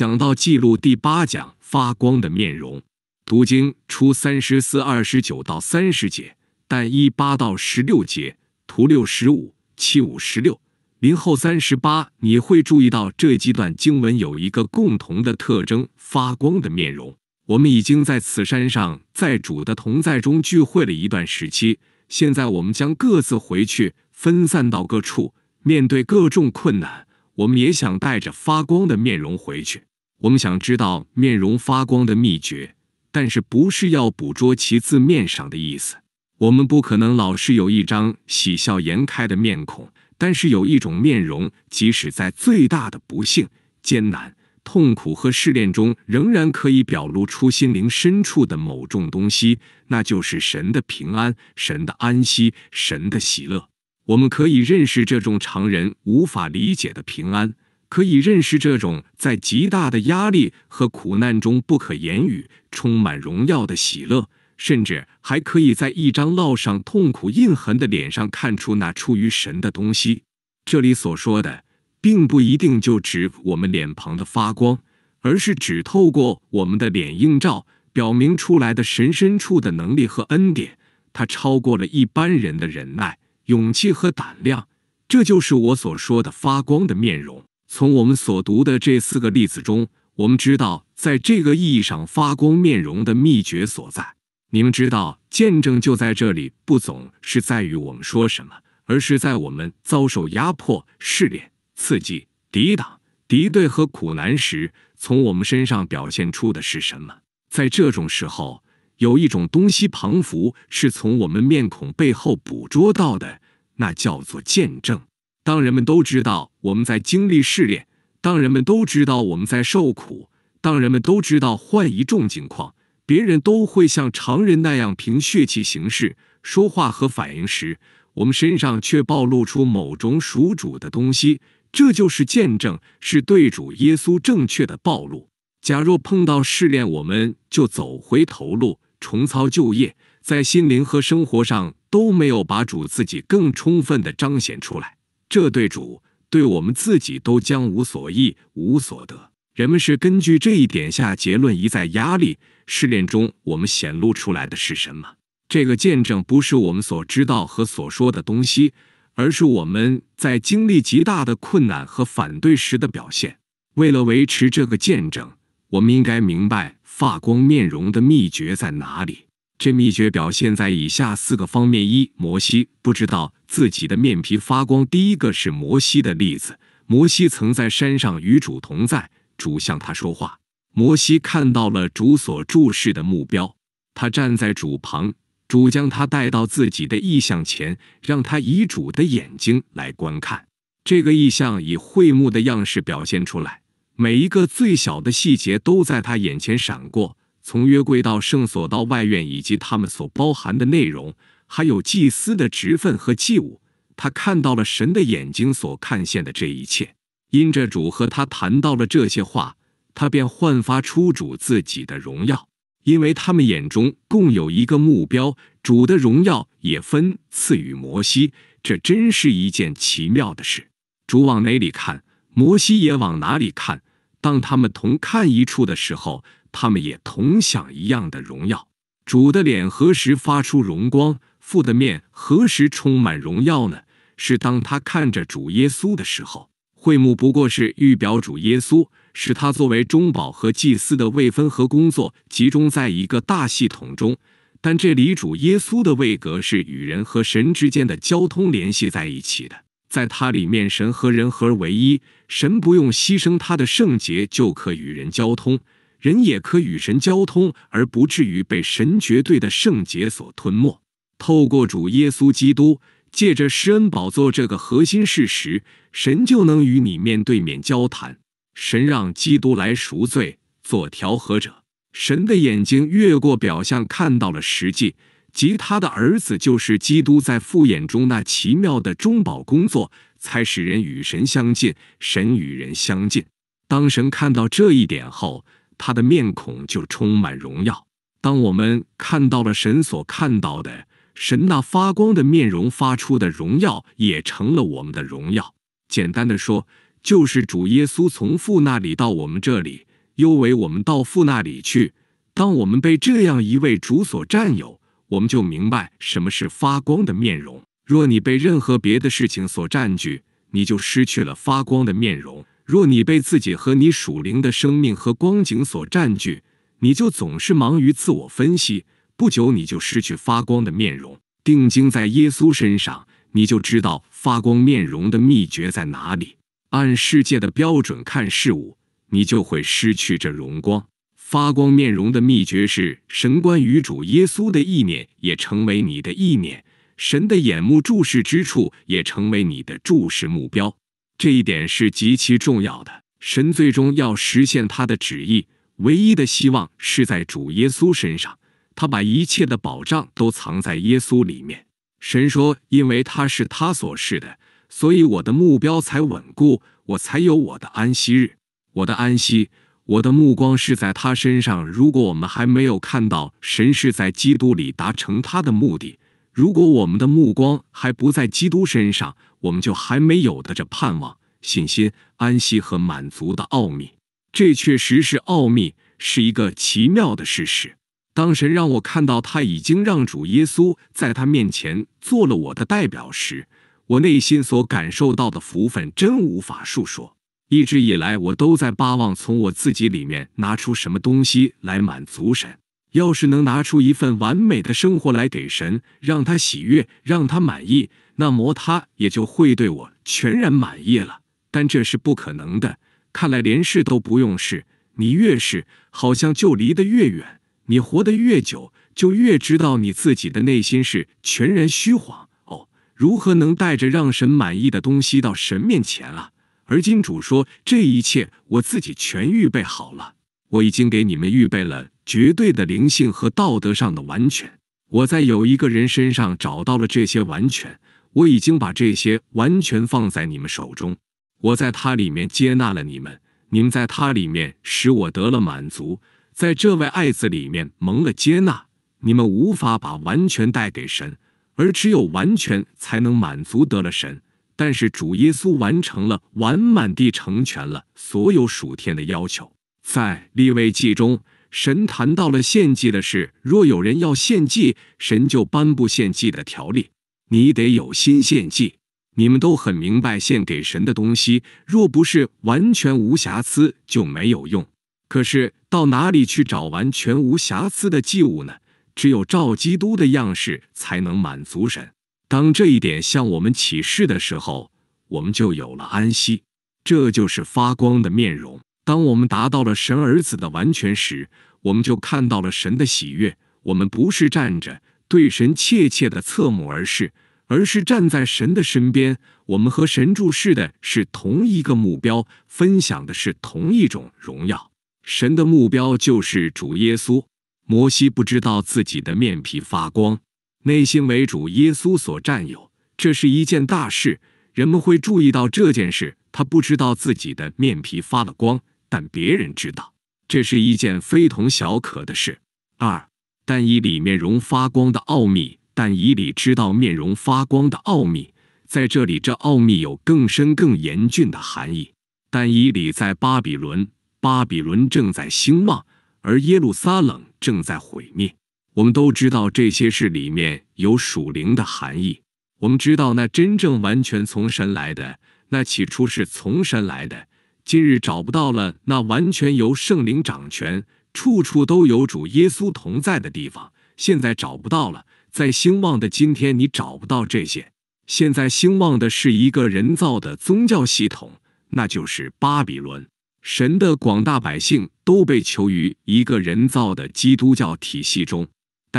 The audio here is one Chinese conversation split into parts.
讲到记录第八讲，发光的面容，读经出三十四二十九到三十节，但一八到十六节，图六十五七五十六，零后三十八。你会注意到这几段经文有一个共同的特征：发光的面容。我们已经在此山上，在主的同在中聚会了一段时期，现在我们将各自回去，分散到各处，面对各种困难。我们也想带着发光的面容回去。我们想知道面容发光的秘诀，但是不是要捕捉其字面上的意思？我们不可能老是有一张喜笑颜开的面孔，但是有一种面容，即使在最大的不幸、艰难、痛苦和试炼中，仍然可以表露出心灵深处的某种东西，那就是神的平安、神的安息、神的喜乐。我们可以认识这种常人无法理解的平安，可以认识这种在极大的压力和苦难中不可言语、充满荣耀的喜乐，甚至还可以在一张烙上痛苦印痕的脸上看出那出于神的东西。这里所说的，并不一定就指我们脸庞的发光，而是指透过我们的脸映照、表明出来的神深处的能力和恩典，它超过了一般人的忍耐。勇气和胆量，这就是我所说的发光的面容。从我们所读的这四个例子中，我们知道，在这个意义上，发光面容的秘诀所在。你们知道，见证就在这里，不总是在于我们说什么，而是在我们遭受压迫、试炼、刺激、抵挡、敌对和苦难时，从我们身上表现出的是什么。在这种时候。有一种东西旁佛是从我们面孔背后捕捉到的，那叫做见证。当人们都知道我们在经历试炼，当人们都知道我们在受苦，当人们都知道换一重境况，别人都会像常人那样凭血气行事、说话和反应时，我们身上却暴露出某种属主的东西，这就是见证，是对主耶稣正确的暴露。假若碰到试炼，我们就走回头路。重操旧业，在心灵和生活上都没有把主自己更充分的彰显出来，这对主对我们自己都将无所益、无所得。人们是根据这一点下结论：一在压力试炼中，我们显露出来的是什么？这个见证不是我们所知道和所说的东西，而是我们在经历极大的困难和反对时的表现。为了维持这个见证，我们应该明白。发光面容的秘诀在哪里？这秘诀表现在以下四个方面：一、摩西不知道自己的面皮发光。第一个是摩西的例子。摩西曾在山上与主同在，主向他说话。摩西看到了主所注视的目标，他站在主旁，主将他带到自己的意象前，让他以主的眼睛来观看。这个意象以会幕的样式表现出来。每一个最小的细节都在他眼前闪过，从约柜到圣所到外院，以及他们所包含的内容，还有祭司的职分和祭物，他看到了神的眼睛所看见的这一切。因着主和他谈到了这些话，他便焕发出主自己的荣耀，因为他们眼中共有一个目标，主的荣耀也分赐予摩西。这真是一件奇妙的事。主往哪里看，摩西也往哪里看。当他们同看一处的时候，他们也同享一样的荣耀。主的脸何时发出荣光，父的面何时充满荣耀呢？是当他看着主耶稣的时候。会幕不过是预表主耶稣，使他作为中保和祭司的位分和工作集中在一个大系统中。但这里主耶稣的位格是与人和神之间的交通联系在一起的。在它里面，神和人合而为一。神不用牺牲他的圣洁，就可与人交通；人也可与神交通，而不至于被神绝对的圣洁所吞没。透过主耶稣基督，借着施恩宝座这个核心事实，神就能与你面对面交谈。神让基督来赎罪，做调和者。神的眼睛越过表象，看到了实际。及他的儿子，就是基督，在父眼中那奇妙的中保工作，才使人与神相近，神与人相近。当神看到这一点后，他的面孔就充满荣耀。当我们看到了神所看到的，神那发光的面容发出的荣耀，也成了我们的荣耀。简单的说，就是主耶稣从父那里到我们这里，又为我们到父那里去。当我们被这样一位主所占有。我们就明白什么是发光的面容。若你被任何别的事情所占据，你就失去了发光的面容。若你被自己和你属灵的生命和光景所占据，你就总是忙于自我分析，不久你就失去发光的面容。定睛在耶稣身上，你就知道发光面容的秘诀在哪里。按世界的标准看事物，你就会失去这荣光。发光面容的秘诀是：神关于主耶稣的意念也成为你的意念；神的眼目注视之处也成为你的注视目标。这一点是极其重要的。神最终要实现他的旨意，唯一的希望是在主耶稣身上。他把一切的保障都藏在耶稣里面。神说：“因为他是他所示的，所以我的目标才稳固，我才有我的安息日，我的安息。”我的目光是在他身上。如果我们还没有看到神是在基督里达成他的目的，如果我们的目光还不在基督身上，我们就还没有的这盼望、信心、安息和满足的奥秘。这确实是奥秘，是一个奇妙的事实。当神让我看到他已经让主耶稣在他面前做了我的代表时，我内心所感受到的福分真无法述说。一直以来，我都在巴望从我自己里面拿出什么东西来满足神。要是能拿出一份完美的生活来给神，让他喜悦，让他满意，那魔他也就会对我全然满意了。但这是不可能的。看来连试都不用试，你越试，好像就离得越远。你活得越久，就越知道你自己的内心是全然虚晃。哦，如何能带着让神满意的东西到神面前啊？而金主说：“这一切我自己全预备好了。我已经给你们预备了绝对的灵性和道德上的完全。我在有一个人身上找到了这些完全，我已经把这些完全放在你们手中。我在他里面接纳了你们，你们在他里面使我得了满足。在这位爱子里面蒙了接纳。你们无法把完全带给神，而只有完全才能满足得了神。”但是主耶稣完成了，完满地成全了所有属天的要求。在立位记中，神谈到了献祭的事：若有人要献祭，神就颁布献祭的条例。你得有心献祭。你们都很明白，献给神的东西，若不是完全无瑕疵，就没有用。可是到哪里去找完全无瑕疵的祭物呢？只有照基督的样式，才能满足神。当这一点向我们启示的时候，我们就有了安息，这就是发光的面容。当我们达到了神儿子的完全时，我们就看到了神的喜悦。我们不是站着对神怯怯的侧目而视，而是站在神的身边。我们和神注视的是同一个目标，分享的是同一种荣耀。神的目标就是主耶稣。摩西不知道自己的面皮发光。内心为主耶稣所占有，这是一件大事，人们会注意到这件事。他不知道自己的面皮发了光，但别人知道，这是一件非同小可的事。二但以里面容发光的奥秘，但以里知道面容发光的奥秘，在这里，这奥秘有更深、更严峻的含义。但以里在巴比伦，巴比伦正在兴旺，而耶路撒冷正在毁灭。我们都知道这些事里面有属灵的含义。我们知道那真正完全从神来的，那起初是从神来的，今日找不到了。那完全由圣灵掌权，处处都有主耶稣同在的地方，现在找不到了。在兴旺的今天，你找不到这些。现在兴旺的是一个人造的宗教系统，那就是巴比伦。神的广大百姓都被囚于一个人造的基督教体系中。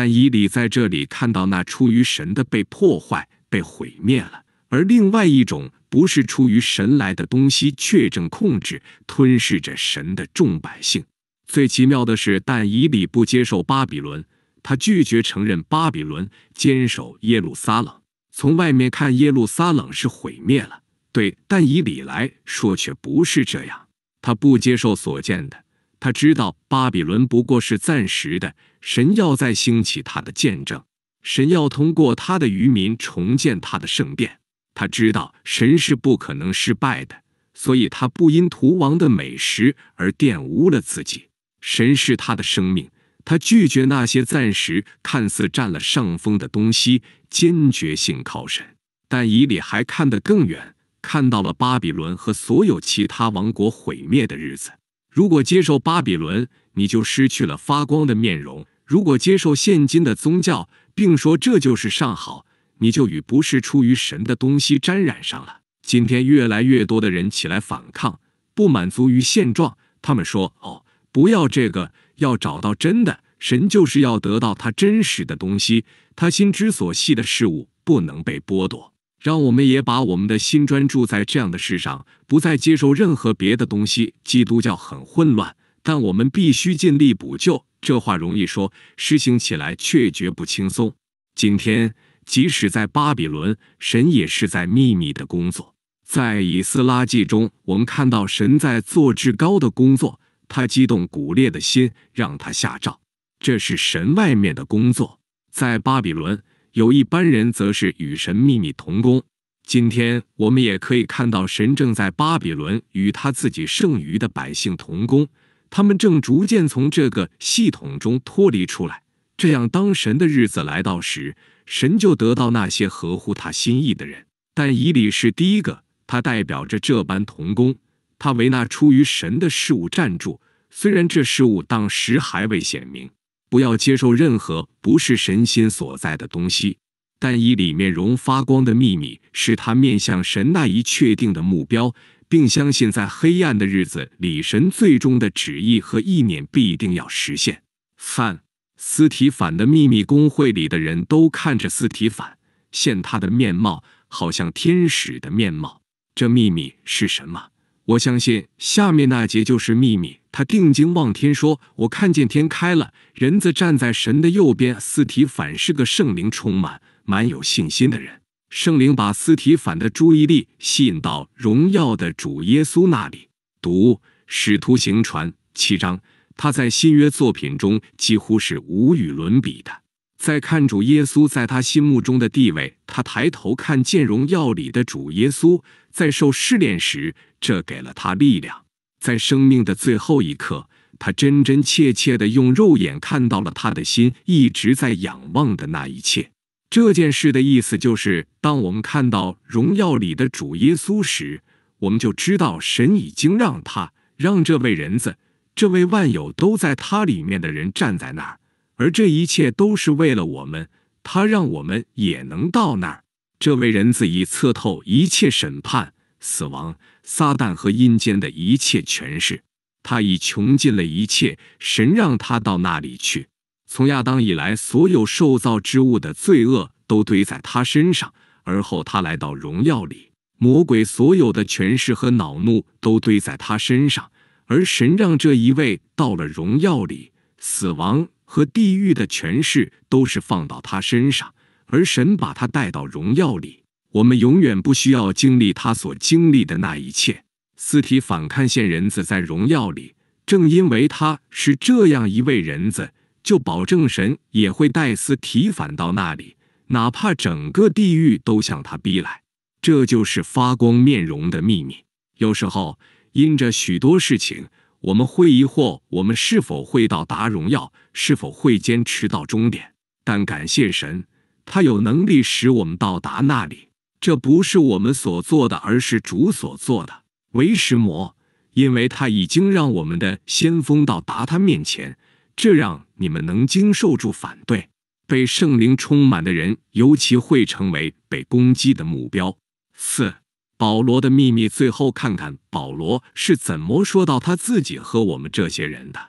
但以理在这里看到，那出于神的被破坏、被毁灭了；而另外一种不是出于神来的东西，却正控制、吞噬着神的众百姓。最奇妙的是，但以理不接受巴比伦，他拒绝承认巴比伦，坚守耶路撒冷。从外面看，耶路撒冷是毁灭了，对，但以理来说却不是这样。他不接受所见的。他知道巴比伦不过是暂时的，神要再兴起他的见证，神要通过他的渔民重建他的圣殿。他知道神是不可能失败的，所以他不因屠王的美食而玷污了自己。神是他的生命，他拒绝那些暂时看似占了上风的东西，坚决信靠神。但以里还看得更远，看到了巴比伦和所有其他王国毁灭的日子。如果接受巴比伦，你就失去了发光的面容；如果接受现今的宗教，并说这就是上好，你就与不是出于神的东西沾染上了。今天越来越多的人起来反抗，不满足于现状。他们说：“哦，不要这个，要找到真的神，就是要得到他真实的东西，他心之所系的事物不能被剥夺。”让我们也把我们的心专注在这样的事上，不再接受任何别的东西。基督教很混乱，但我们必须尽力补救。这话容易说，实行起来却绝不轻松。今天，即使在巴比伦，神也是在秘密的工作。在以斯拉记中，我们看到神在做至高的工作，他激动古列的心，让他下诏。这是神外面的工作。在巴比伦。有一般人则是与神秘密同工。今天我们也可以看到，神正在巴比伦与他自己剩余的百姓同工，他们正逐渐从这个系统中脱离出来。这样，当神的日子来到时，神就得到那些合乎他心意的人。但以理是第一个，他代表着这般同工，他为那出于神的事物站住，虽然这事物当时还未显明。不要接受任何不是神心所在的东西。但以里面容发光的秘密，是他面向神那一确定的目标，并相信在黑暗的日子，李神最终的旨意和意念必定要实现。三，斯提反的秘密公会里的人都看着斯提反，现他的面貌好像天使的面貌。这秘密是什么？我相信下面那节就是秘密。他定睛望天，说：“我看见天开了，人子站在神的右边。斯提凡是个圣灵充满、满有信心的人。圣灵把斯提凡的注意力吸引到荣耀的主耶稣那里。”读《使徒行传》七章，他在新约作品中几乎是无与伦比的。再看主耶稣在他心目中的地位，他抬头看见荣耀里的主耶稣在受试炼时，这给了他力量。在生命的最后一刻，他真真切切的用肉眼看到了他的心一直在仰望的那一切。这件事的意思就是，当我们看到荣耀里的主耶稣时，我们就知道神已经让他让这位人子、这位万有都在他里面的人站在那儿，而这一切都是为了我们。他让我们也能到那儿。这位人子已测透一切审判、死亡。撒旦和阴间的一切权势，他已穷尽了一切。神让他到那里去。从亚当以来，所有受造之物的罪恶都堆在他身上。而后他来到荣耀里，魔鬼所有的权势和恼怒都堆在他身上，而神让这一位到了荣耀里。死亡和地狱的权势都是放到他身上，而神把他带到荣耀里。我们永远不需要经历他所经历的那一切。斯提反看，现人子在荣耀里，正因为他是这样一位人子，就保证神也会带斯提反到那里，哪怕整个地狱都向他逼来。这就是发光面容的秘密。有时候，因着许多事情，我们会疑惑我们是否会到达荣耀，是否会坚持到终点。但感谢神，他有能力使我们到达那里。这不是我们所做的，而是主所做的。为石魔，因为他已经让我们的先锋到达他面前，这让你们能经受住反对。被圣灵充满的人，尤其会成为被攻击的目标。四保罗的秘密。最后看看保罗是怎么说到他自己和我们这些人的。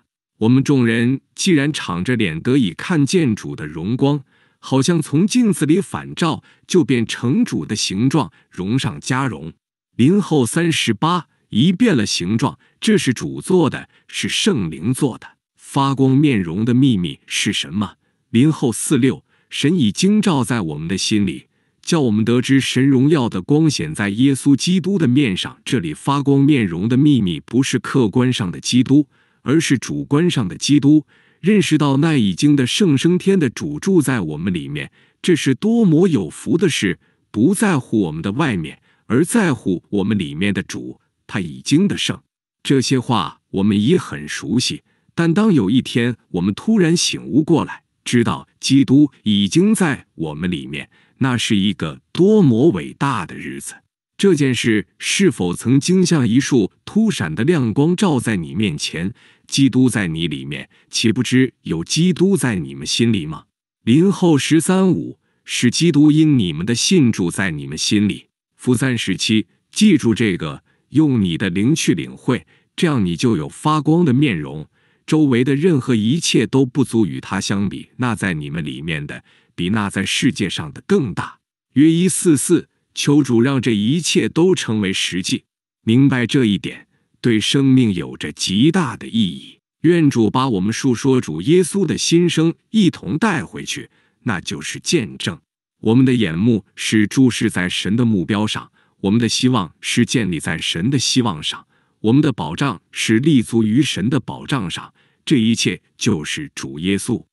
我们众人既然敞着脸得以看见主的荣光。好像从镜子里反照，就变成主的形状，容上加容。林后三十八，一变了形状，这是主做的，是圣灵做的。发光面容的秘密是什么？林后四六，神已经照在我们的心里，叫我们得知神荣耀的光显在耶稣基督的面上。这里发光面容的秘密不是客观上的基督，而是主观上的基督。认识到那已经的圣生天的主住在我们里面，这是多么有福的事！不在乎我们的外面，而在乎我们里面的主，他已经的圣。这些话我们已很熟悉，但当有一天我们突然醒悟过来，知道基督已经在我们里面，那是一个多么伟大的日子！这件事是否曾经像一束突闪的亮光照在你面前？基督在你里面，岂不知有基督在你们心里吗？林后十三五，是基督因你们的信住在你们心里。福三十七，记住这个，用你的灵去领会，这样你就有发光的面容，周围的任何一切都不足与他相比。那在你们里面的，比那在世界上的更大。约一四四，求主让这一切都成为实际。明白这一点。对生命有着极大的意义。愿主把我们述说主耶稣的心声一同带回去，那就是见证。我们的眼目是注视在神的目标上，我们的希望是建立在神的希望上，我们的保障是立足于神的保障上。这一切就是主耶稣。